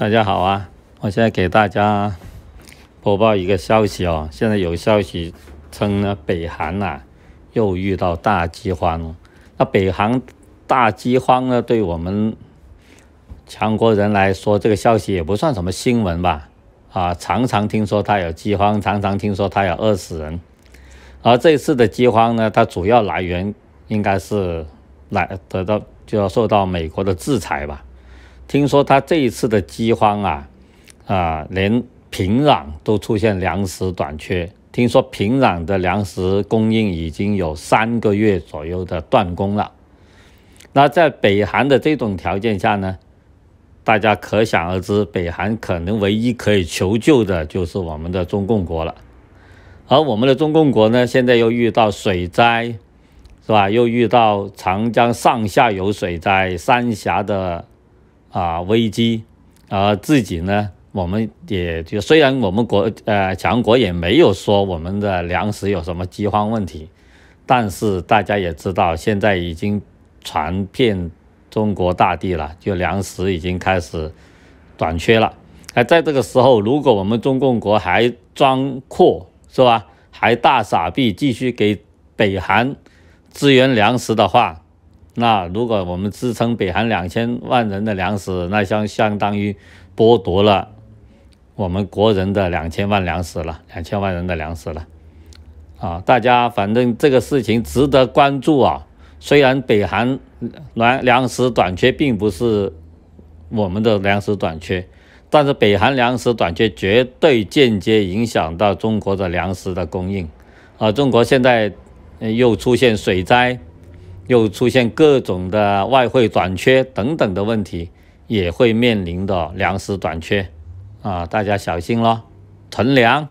大家好啊！我现在给大家播报一个消息哦。现在有消息称呢，北韩呐又遇到大饥荒。了。那北韩大饥荒呢，对我们强国人来说，这个消息也不算什么新闻吧？啊，常常听说他有饥荒，常常听说他有饿死人。而这次的饥荒呢，它主要来源应该是来得到就要受到美国的制裁吧。听说他这一次的饥荒啊，啊，连平壤都出现粮食短缺。听说平壤的粮食供应已经有三个月左右的断供了。那在北韩的这种条件下呢，大家可想而知，北韩可能唯一可以求救的就是我们的中共国了。而我们的中共国呢，现在又遇到水灾，是吧？又遇到长江上下游水灾，三峡的。啊，危机！啊、自己呢，我们也就虽然我们国呃强国也没有说我们的粮食有什么饥荒问题，但是大家也知道，现在已经传遍中国大地了，就粮食已经开始短缺了。还在这个时候，如果我们中共国还装阔是吧，还大傻逼继续给北韩支援粮食的话，那如果我们支撑北韩两千万人的粮食，那相相当于剥夺了我们国人的两千万粮食了，两千万人的粮食了。啊，大家反正这个事情值得关注啊。虽然北韩粮粮食短缺并不是我们的粮食短缺，但是北韩粮食短缺绝对间接影响到中国的粮食的供应。啊，中国现在又出现水灾。又出现各种的外汇短缺等等的问题，也会面临的粮食短缺啊！大家小心咯，囤粮。